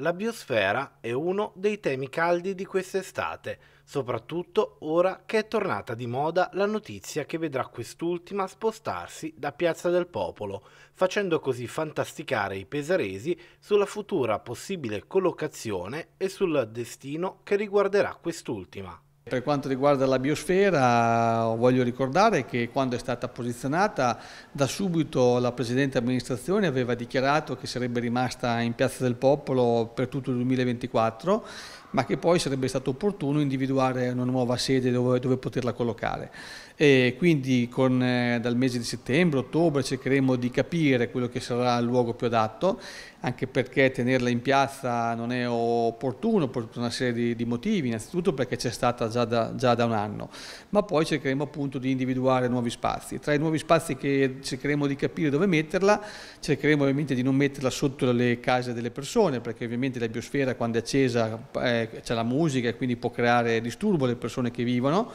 La biosfera è uno dei temi caldi di quest'estate, soprattutto ora che è tornata di moda la notizia che vedrà quest'ultima spostarsi da Piazza del Popolo, facendo così fantasticare i pesaresi sulla futura possibile collocazione e sul destino che riguarderà quest'ultima. Per quanto riguarda la biosfera voglio ricordare che quando è stata posizionata da subito la Presidente Amministrazione aveva dichiarato che sarebbe rimasta in Piazza del Popolo per tutto il 2024 ma che poi sarebbe stato opportuno individuare una nuova sede dove, dove poterla collocare. E quindi con, eh, dal mese di settembre, ottobre cercheremo di capire quello che sarà il luogo più adatto, anche perché tenerla in piazza non è opportuno per tutta una serie di, di motivi, innanzitutto perché c'è stata già già da, già da un anno, ma poi cercheremo appunto di individuare nuovi spazi. Tra i nuovi spazi che cercheremo di capire dove metterla, cercheremo ovviamente di non metterla sotto le case delle persone, perché ovviamente la biosfera quando è accesa eh, c'è la musica e quindi può creare disturbo alle persone che vivono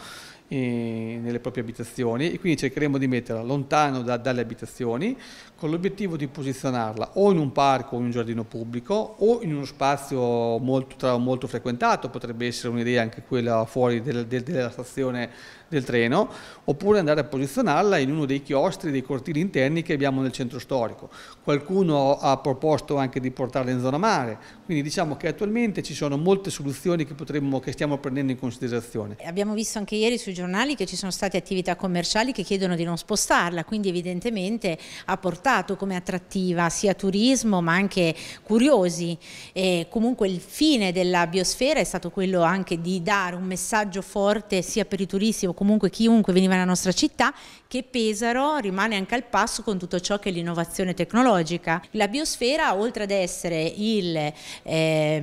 eh, nelle proprie abitazioni e quindi cercheremo di metterla lontano da, dalle abitazioni con l'obiettivo di posizionarla o in un parco o in un giardino pubblico o in uno spazio molto, tra, molto frequentato, potrebbe essere un'idea anche quella fuori del, del, della stazione del treno, oppure andare a posizionarla in uno dei chiostri, dei cortili interni che abbiamo nel centro storico. Qualcuno ha proposto anche di portarla in zona mare, quindi diciamo che attualmente ci sono molte soluzioni che, potremmo, che stiamo prendendo in considerazione. Abbiamo visto anche ieri sui giornali giornali che ci sono state attività commerciali che chiedono di non spostarla, quindi evidentemente ha portato come attrattiva sia turismo ma anche curiosi. E comunque il fine della biosfera è stato quello anche di dare un messaggio forte sia per i turisti o comunque chiunque veniva nella nostra città che Pesaro rimane anche al passo con tutto ciò che è l'innovazione tecnologica. La biosfera oltre ad essere il, eh,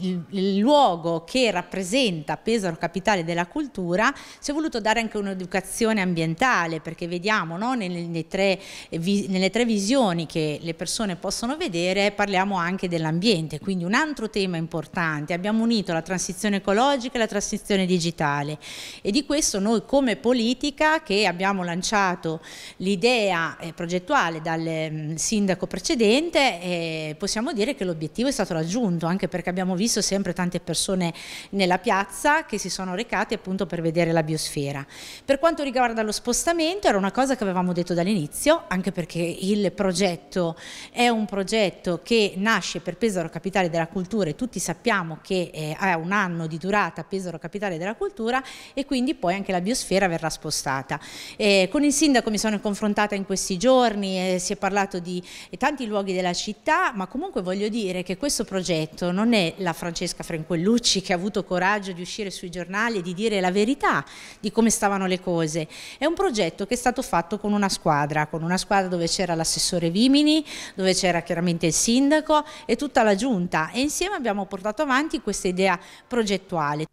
il, il luogo che rappresenta Pesaro capitale della cultura si è voluto dare anche un'educazione ambientale perché vediamo no, nelle, tre, eh, nelle tre visioni che le persone possono vedere parliamo anche dell'ambiente, quindi un altro tema importante. Abbiamo unito la transizione ecologica e la transizione digitale e di questo noi come politica che abbiamo lanciato l'idea eh, progettuale dal mm, sindaco precedente eh, possiamo dire che l'obiettivo è stato raggiunto anche perché abbiamo visto sempre tante persone nella piazza che si sono recate appunto per vedere la biodiversità biosfera. Per quanto riguarda lo spostamento era una cosa che avevamo detto dall'inizio, anche perché il progetto è un progetto che nasce per Pesaro Capitale della Cultura e tutti sappiamo che eh, ha un anno di durata Pesaro Capitale della Cultura e quindi poi anche la biosfera verrà spostata. Eh, con il sindaco mi sono confrontata in questi giorni, eh, si è parlato di tanti luoghi della città, ma comunque voglio dire che questo progetto non è la Francesca Franquellucci che ha avuto coraggio di uscire sui giornali e di dire la verità, di come stavano le cose. È un progetto che è stato fatto con una squadra, con una squadra dove c'era l'assessore Vimini, dove c'era chiaramente il sindaco e tutta la giunta e insieme abbiamo portato avanti questa idea progettuale.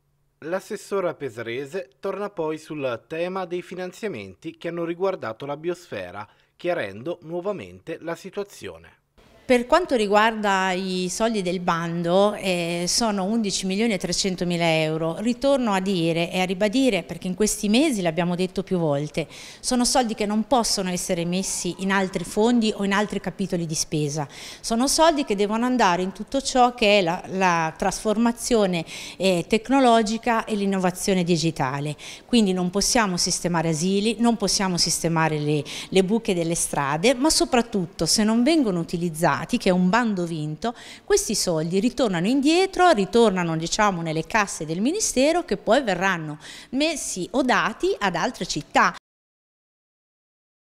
L'assessora Pesarese torna poi sul tema dei finanziamenti che hanno riguardato la biosfera, chiarendo nuovamente la situazione. Per quanto riguarda i soldi del bando, eh, sono 11 milioni e 300 mila euro. Ritorno a dire e a ribadire, perché in questi mesi l'abbiamo detto più volte, sono soldi che non possono essere messi in altri fondi o in altri capitoli di spesa. Sono soldi che devono andare in tutto ciò che è la, la trasformazione eh, tecnologica e l'innovazione digitale. Quindi non possiamo sistemare asili, non possiamo sistemare le, le buche delle strade, ma soprattutto se non vengono utilizzati Prati, che è un bando vinto, questi soldi ritornano indietro, ritornano diciamo, nelle casse del Ministero che poi verranno messi o dati ad altre città.